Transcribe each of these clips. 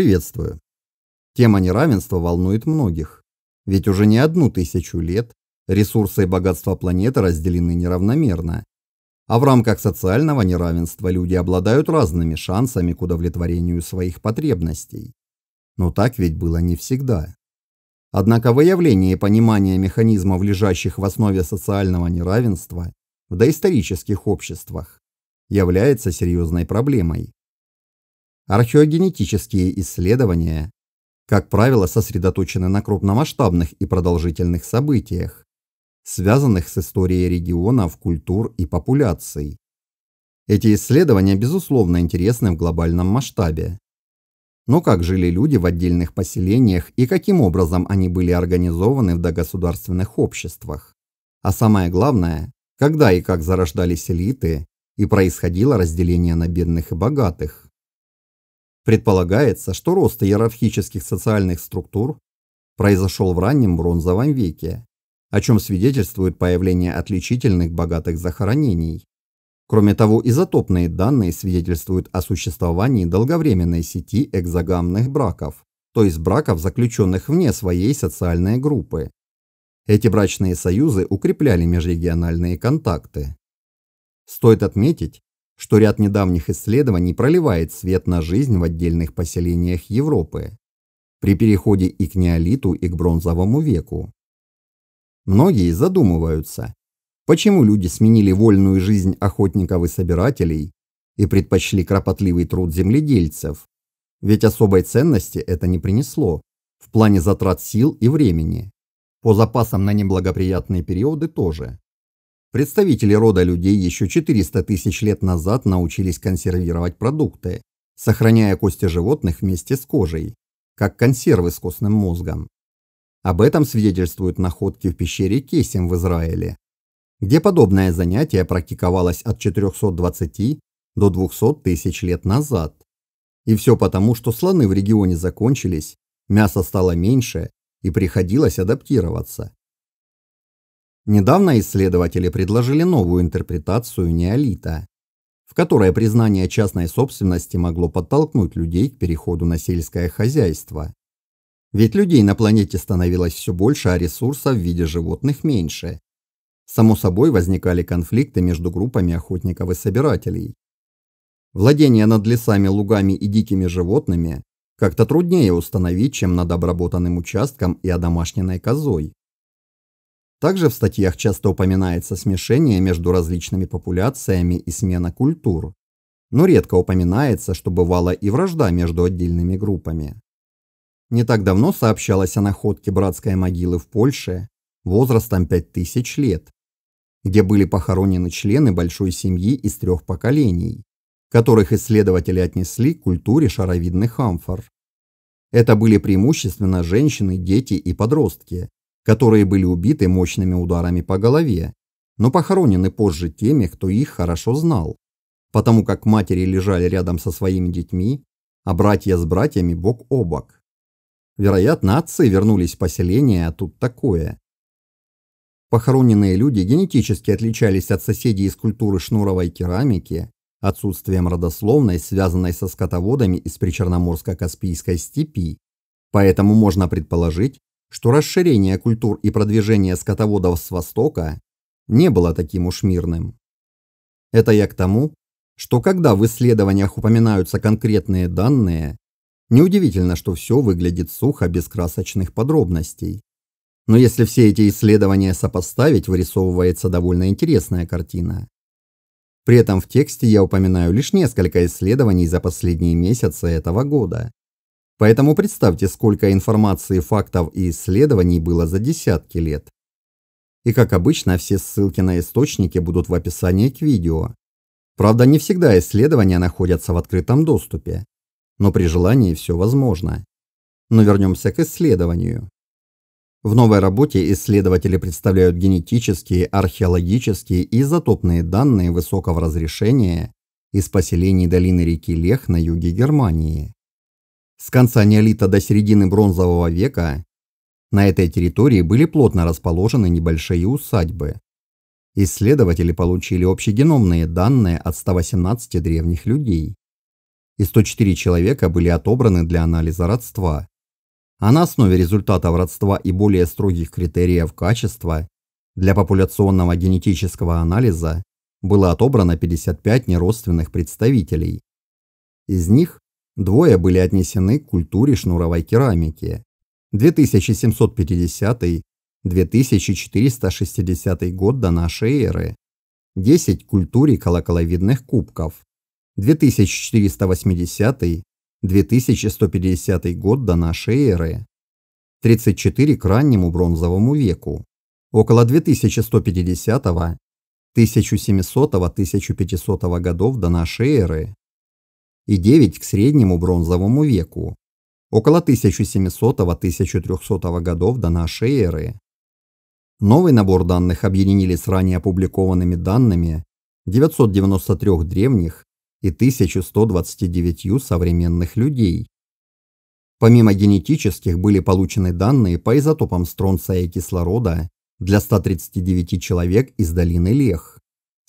Приветствую. Тема неравенства волнует многих. Ведь уже не одну тысячу лет ресурсы и богатства планеты разделены неравномерно. А в рамках социального неравенства люди обладают разными шансами к удовлетворению своих потребностей. Но так ведь было не всегда. Однако выявление и понимание механизмов, лежащих в основе социального неравенства в доисторических обществах, является серьезной проблемой. Археогенетические исследования, как правило, сосредоточены на крупномасштабных и продолжительных событиях, связанных с историей регионов, культур и популяций. Эти исследования, безусловно, интересны в глобальном масштабе. Но как жили люди в отдельных поселениях и каким образом они были организованы в догосударственных обществах? А самое главное, когда и как зарождались элиты и происходило разделение на бедных и богатых? Предполагается, что рост иерархических социальных структур произошел в раннем бронзовом веке, о чем свидетельствует появление отличительных богатых захоронений. Кроме того, изотопные данные свидетельствуют о существовании долговременной сети экзогамных браков, то есть браков, заключенных вне своей социальной группы. Эти брачные союзы укрепляли межрегиональные контакты. Стоит отметить, что ряд недавних исследований проливает свет на жизнь в отдельных поселениях Европы при переходе и к неолиту, и к бронзовому веку. Многие задумываются, почему люди сменили вольную жизнь охотников и собирателей и предпочли кропотливый труд земледельцев, ведь особой ценности это не принесло в плане затрат сил и времени. По запасам на неблагоприятные периоды тоже. Представители рода людей еще 400 тысяч лет назад научились консервировать продукты, сохраняя кости животных вместе с кожей, как консервы с костным мозгом. Об этом свидетельствуют находки в пещере Кесим в Израиле, где подобное занятие практиковалось от 420 до 200 тысяч лет назад. И все потому, что слоны в регионе закончились, мясо стало меньше и приходилось адаптироваться. Недавно исследователи предложили новую интерпретацию неолита, в которой признание частной собственности могло подтолкнуть людей к переходу на сельское хозяйство. Ведь людей на планете становилось все больше, а ресурсов в виде животных меньше. Само собой возникали конфликты между группами охотников и собирателей. Владение над лесами, лугами и дикими животными как-то труднее установить, чем над обработанным участком и одомашненной козой. Также в статьях часто упоминается смешение между различными популяциями и смена культур, но редко упоминается, что бывала и вражда между отдельными группами. Не так давно сообщалось о находке братской могилы в Польше возрастом 5000 лет, где были похоронены члены большой семьи из трех поколений, которых исследователи отнесли к культуре шаровидных амфор. Это были преимущественно женщины, дети и подростки, которые были убиты мощными ударами по голове, но похоронены позже теми, кто их хорошо знал, потому как матери лежали рядом со своими детьми, а братья с братьями бок о бок. Вероятно, отцы вернулись в поселение, а тут такое. Похороненные люди генетически отличались от соседей из культуры шнуровой керамики, отсутствием родословной, связанной со скотоводами из причерноморско-каспийской степи, поэтому можно предположить, что расширение культур и продвижение скотоводов с Востока не было таким уж мирным. Это я к тому, что когда в исследованиях упоминаются конкретные данные, неудивительно, что все выглядит сухо, без красочных подробностей. Но если все эти исследования сопоставить, вырисовывается довольно интересная картина. При этом в тексте я упоминаю лишь несколько исследований за последние месяцы этого года. Поэтому представьте, сколько информации, фактов и исследований было за десятки лет. И как обычно, все ссылки на источники будут в описании к видео. Правда, не всегда исследования находятся в открытом доступе, но при желании все возможно. Но вернемся к исследованию. В новой работе исследователи представляют генетические, археологические и изотопные данные высокого разрешения из поселений долины реки Лех на юге Германии. С конца неолита до середины бронзового века на этой территории были плотно расположены небольшие усадьбы. Исследователи получили общегеномные данные от 118 древних людей. И 104 человека были отобраны для анализа родства. А на основе результатов родства и более строгих критериев качества для популяционного генетического анализа было отобрано 55 неродственных представителей. Из них Двое были отнесены к культуре шнуровой керамики. 2750-2460 год до нашей эры. 10 к культуре колоколовидных кубков. 2480-2150 год до нашей эры. 34 к раннему бронзовому веку. Около 2150-1700-1500 годов до нашей эры и 9 к среднему бронзовому веку, около 1700-1300 годов до нашей эры. Новый набор данных объединили с ранее опубликованными данными 993 древних и 1129 современных людей. Помимо генетических были получены данные по изотопам стронция и кислорода для 139 человек из долины Лех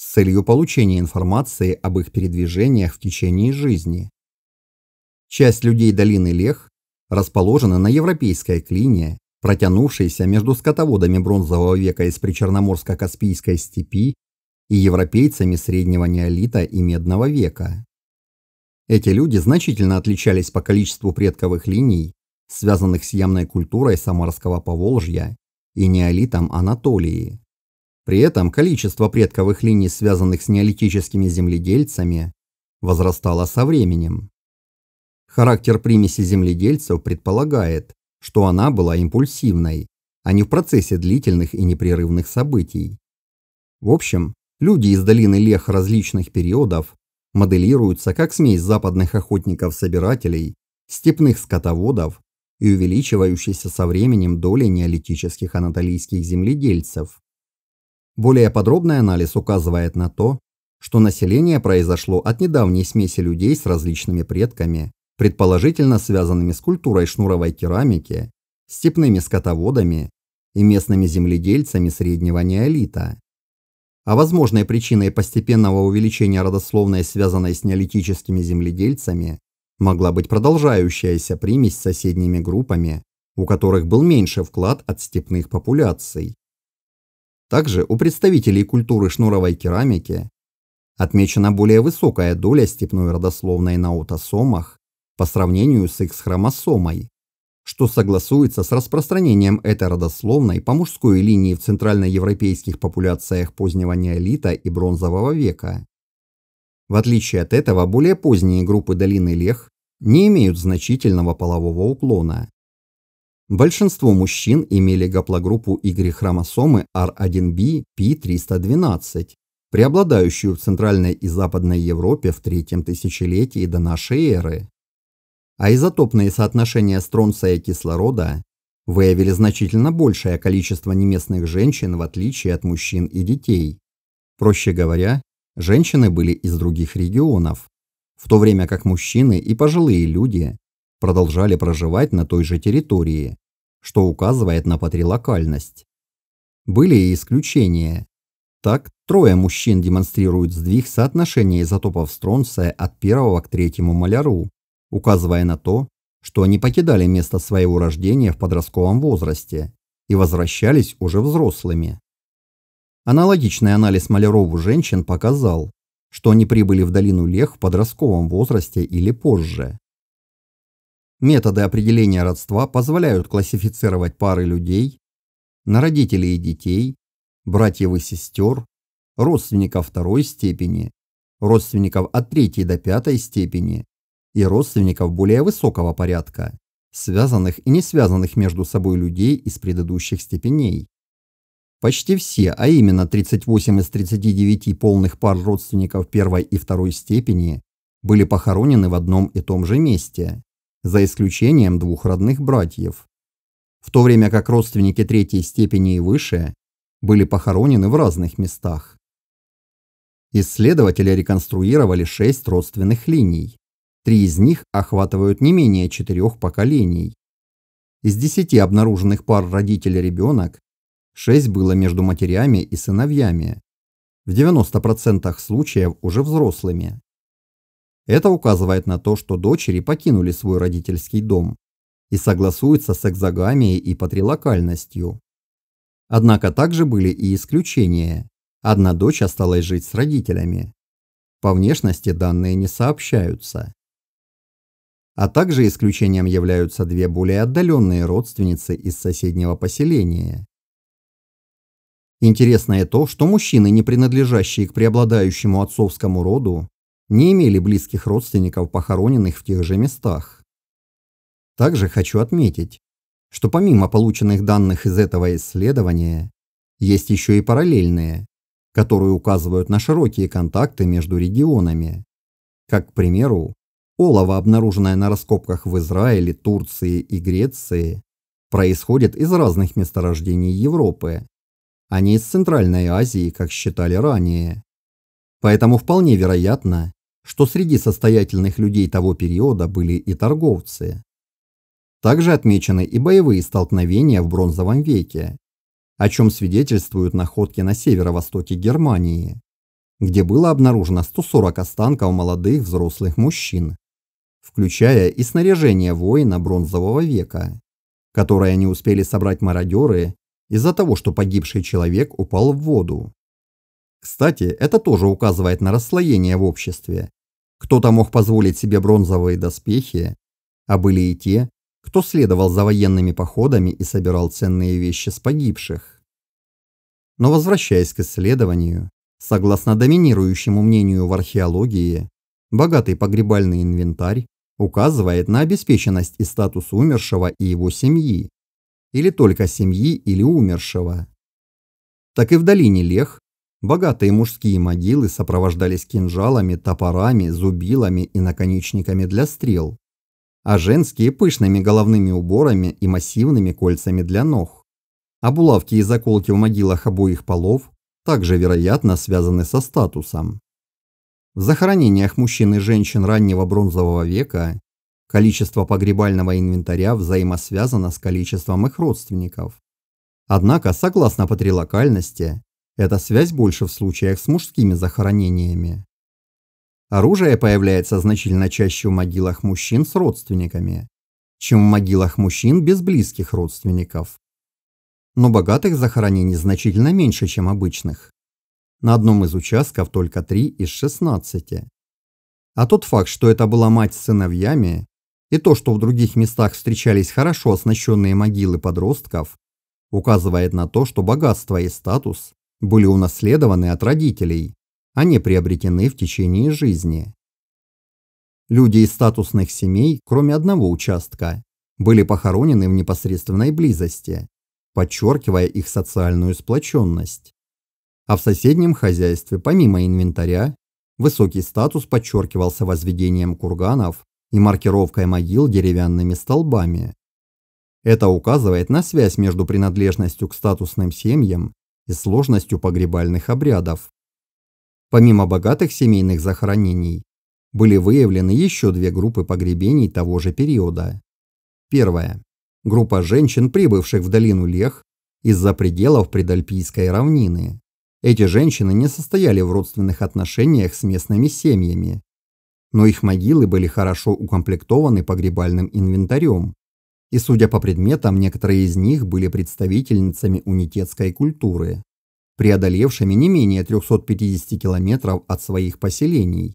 с целью получения информации об их передвижениях в течение жизни. Часть людей долины Лех расположена на европейской клине, протянувшейся между скотоводами бронзового века из причерноморско-каспийской степи и европейцами среднего неолита и медного века. Эти люди значительно отличались по количеству предковых линий, связанных с ямной культурой Самарского Поволжья и неолитом Анатолии. При этом количество предковых линий, связанных с неолитическими земледельцами, возрастало со временем. Характер примеси земледельцев предполагает, что она была импульсивной, а не в процессе длительных и непрерывных событий. В общем, люди из долины Лех различных периодов моделируются как смесь западных охотников-собирателей, степных скотоводов и увеличивающейся со временем доли неолитических анатолийских земледельцев. Более подробный анализ указывает на то, что население произошло от недавней смеси людей с различными предками, предположительно связанными с культурой шнуровой керамики, степными скотоводами и местными земледельцами среднего неолита. О а возможной причиной постепенного увеличения родословной, связанной с неолитическими земледельцами, могла быть продолжающаяся примесь с соседними группами, у которых был меньше вклад от степных популяций. Также у представителей культуры шнуровой керамики отмечена более высокая доля степной родословной на аутосомах по сравнению с их хромосомой, что согласуется с распространением этой родословной по мужской линии в центральноевропейских популяциях позднего неолита и бронзового века. В отличие от этого, более поздние группы долины Лех не имеют значительного полового уклона. Большинство мужчин имели гаплогруппу Y-хромосомы R1b P312, преобладающую в Центральной и Западной Европе в третьем тысячелетии до нашей эры. А изотопные соотношения стронция и кислорода выявили значительно большее количество неместных женщин в отличие от мужчин и детей. Проще говоря, женщины были из других регионов, в то время как мужчины и пожилые люди продолжали проживать на той же территории, что указывает на патрилокальность. Были и исключения. Так, трое мужчин демонстрируют сдвиг соотношения изотопов стронция от первого к третьему маляру, указывая на то, что они покидали место своего рождения в подростковом возрасте и возвращались уже взрослыми. Аналогичный анализ маляров у женщин показал, что они прибыли в долину Лех в подростковом возрасте или позже. Методы определения родства позволяют классифицировать пары людей на родителей и детей, братьев и сестер, родственников второй степени, родственников от третьей до пятой степени и родственников более высокого порядка, связанных и не связанных между собой людей из предыдущих степеней. Почти все, а именно 38 из 39 полных пар родственников первой и второй степени, были похоронены в одном и том же месте за исключением двух родных братьев. В то время как родственники третьей степени и выше были похоронены в разных местах. Исследователи реконструировали шесть родственных линий. Три из них охватывают не менее четырех поколений. Из десяти обнаруженных пар родитель-ребенок, шесть было между матерями и сыновьями, в 90% случаев уже взрослыми. Это указывает на то, что дочери покинули свой родительский дом и согласуются с экзогамией и патрилокальностью. Однако также были и исключения. Одна дочь осталась жить с родителями. По внешности данные не сообщаются. А также исключением являются две более отдаленные родственницы из соседнего поселения. Интересно и то, что мужчины, не принадлежащие к преобладающему отцовскому роду, не имели близких родственников, похороненных в тех же местах. Также хочу отметить, что помимо полученных данных из этого исследования, есть еще и параллельные, которые указывают на широкие контакты между регионами. Как, к примеру, олово, обнаруженное на раскопках в Израиле, Турции и Греции, происходит из разных месторождений Европы, а не из Центральной Азии, как считали ранее. Поэтому вполне вероятно, что среди состоятельных людей того периода были и торговцы. Также отмечены и боевые столкновения в Бронзовом веке, о чем свидетельствуют находки на северо-востоке Германии, где было обнаружено 140 останков молодых взрослых мужчин, включая и снаряжение воина Бронзового века, которое не успели собрать мародеры из-за того, что погибший человек упал в воду. Кстати, это тоже указывает на расслоение в обществе. Кто-то мог позволить себе бронзовые доспехи, а были и те, кто следовал за военными походами и собирал ценные вещи с погибших. Но возвращаясь к исследованию, согласно доминирующему мнению в археологии, богатый погребальный инвентарь указывает на обеспеченность и статус умершего и его семьи, или только семьи или умершего. Так и в долине Лех Богатые мужские могилы сопровождались кинжалами, топорами, зубилами и наконечниками для стрел, а женские – пышными головными уборами и массивными кольцами для ног. А булавки и заколки в могилах обоих полов также, вероятно, связаны со статусом. В захоронениях мужчин и женщин раннего бронзового века количество погребального инвентаря взаимосвязано с количеством их родственников. Однако, согласно патрилокальности, эта связь больше в случаях с мужскими захоронениями. Оружие появляется значительно чаще в могилах мужчин с родственниками, чем в могилах мужчин без близких родственников. Но богатых захоронений значительно меньше, чем обычных. На одном из участков только 3 из 16. А тот факт, что это была мать с сыновьями, и то, что в других местах встречались хорошо оснащенные могилы подростков, указывает на то, что богатство и статус были унаследованы от родителей, а не приобретены в течение жизни. Люди из статусных семей, кроме одного участка, были похоронены в непосредственной близости, подчеркивая их социальную сплоченность. А в соседнем хозяйстве, помимо инвентаря, высокий статус подчеркивался возведением курганов и маркировкой могил деревянными столбами. Это указывает на связь между принадлежностью к статусным семьям и сложностью погребальных обрядов. Помимо богатых семейных захоронений, были выявлены еще две группы погребений того же периода. Первая. Группа женщин, прибывших в долину Лех из-за пределов предальпийской равнины. Эти женщины не состояли в родственных отношениях с местными семьями, но их могилы были хорошо укомплектованы погребальным инвентарем, и, судя по предметам, некоторые из них были представительницами унитетской культуры, преодолевшими не менее 350 километров от своих поселений.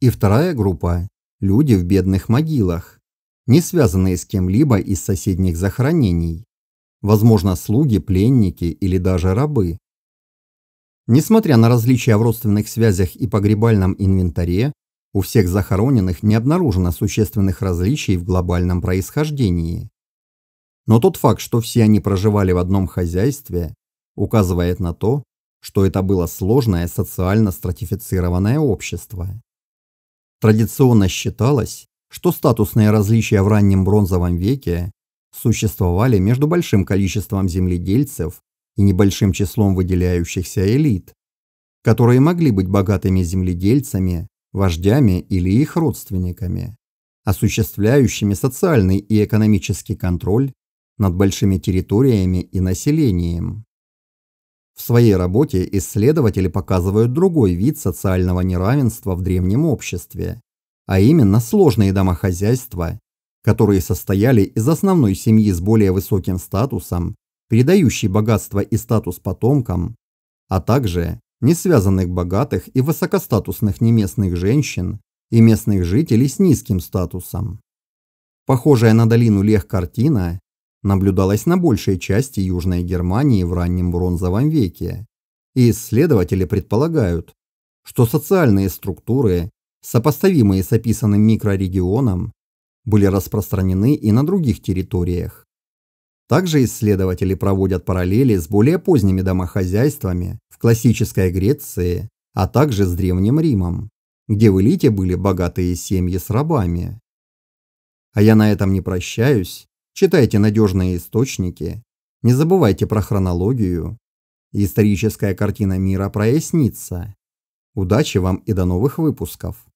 И вторая группа – люди в бедных могилах, не связанные с кем-либо из соседних захоронений, возможно, слуги, пленники или даже рабы. Несмотря на различия в родственных связях и погребальном инвентаре, у всех захороненных не обнаружено существенных различий в глобальном происхождении. Но тот факт, что все они проживали в одном хозяйстве, указывает на то, что это было сложное социально стратифицированное общество. Традиционно считалось, что статусные различия в раннем бронзовом веке существовали между большим количеством земледельцев и небольшим числом выделяющихся элит, которые могли быть богатыми земледельцами, вождями или их родственниками, осуществляющими социальный и экономический контроль над большими территориями и населением. В своей работе исследователи показывают другой вид социального неравенства в древнем обществе, а именно сложные домохозяйства, которые состояли из основной семьи с более высоким статусом, передающей богатство и статус потомкам, а также несвязанных богатых и высокостатусных неместных женщин и местных жителей с низким статусом. Похожая на долину Лех картина наблюдалась на большей части Южной Германии в раннем бронзовом веке, и исследователи предполагают, что социальные структуры, сопоставимые с описанным микрорегионом, были распространены и на других территориях. Также исследователи проводят параллели с более поздними домохозяйствами, классической Греции, а также с Древним Римом, где в элите были богатые семьи с рабами. А я на этом не прощаюсь. Читайте надежные источники, не забывайте про хронологию. Историческая картина мира прояснится. Удачи вам и до новых выпусков.